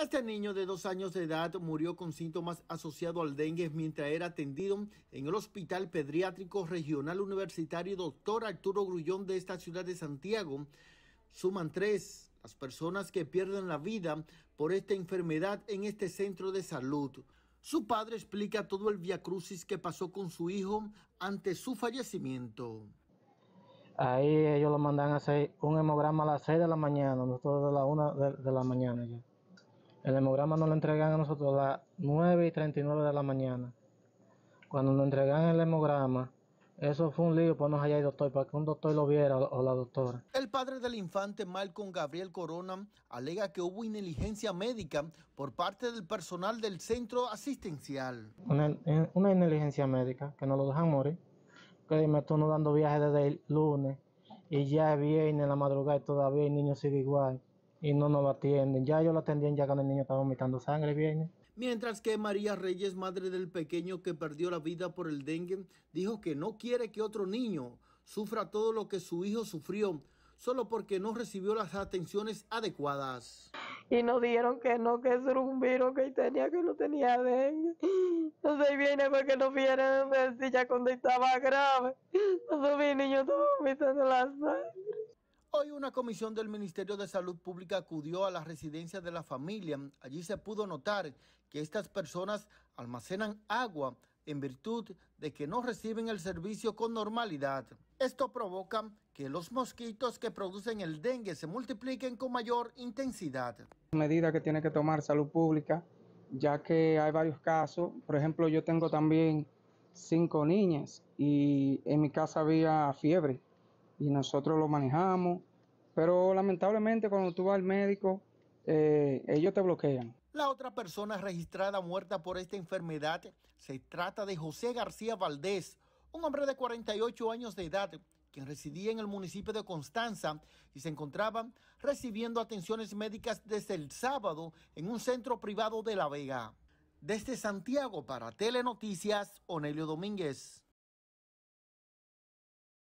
Este niño de dos años de edad murió con síntomas asociados al dengue mientras era atendido en el Hospital Pediátrico Regional Universitario Doctor Arturo Grullón de esta ciudad de Santiago. Suman tres las personas que pierden la vida por esta enfermedad en este centro de salud. Su padre explica todo el viacrucis que pasó con su hijo ante su fallecimiento. Ahí ellos lo mandan a hacer un hemograma a las 6 de la mañana, nosotros a la 1 de la mañana ya. El hemograma nos lo entregan a nosotros a las 9 y 39 de la mañana. Cuando nos entregan el hemograma, eso fue un lío nos allá el doctor, para que un doctor lo viera o la doctora. El padre del infante Malcolm Gabriel Corona alega que hubo ineligencia médica por parte del personal del centro asistencial. Una, eh, ineligencia médica, que no lo dejan morir. Que me tú no dando viajes desde el lunes y ya es bien en la madrugada y todavía el niño sigue igual y no nos lo atienden. Ya ellos lo atendían ya cuando el niño estaba vomitando sangre, viene. Mientras que María Reyes, madre del pequeño que perdió la vida por el dengue, dijo que no quiere que otro niño sufra todo lo que su hijo sufrió, solo porque no recibió las atenciones adecuadas. Y nos dijeron que no, que es un virus que tenía, que no tenía dengue. Entonces viene porque no vieron eh, si ya cuando estaba grave. Entonces mi niño estaba vomitando la sangre una comisión del Ministerio de Salud Pública acudió a la residencia de la familia. Allí se pudo notar que estas personas almacenan agua en virtud de que no reciben el servicio con normalidad. Esto provoca que los mosquitos que producen el dengue se multipliquen con mayor intensidad. Medida que tiene que tomar salud pública, ya que hay varios casos. Por ejemplo, yo tengo también cinco niñas y en mi casa había fiebre y nosotros lo manejamos pero lamentablemente cuando tú vas al médico, eh, ellos te bloquean. La otra persona registrada muerta por esta enfermedad se trata de José García Valdés, un hombre de 48 años de edad, quien residía en el municipio de Constanza y se encontraba recibiendo atenciones médicas desde el sábado en un centro privado de La Vega. Desde Santiago para Telenoticias, Onelio Domínguez.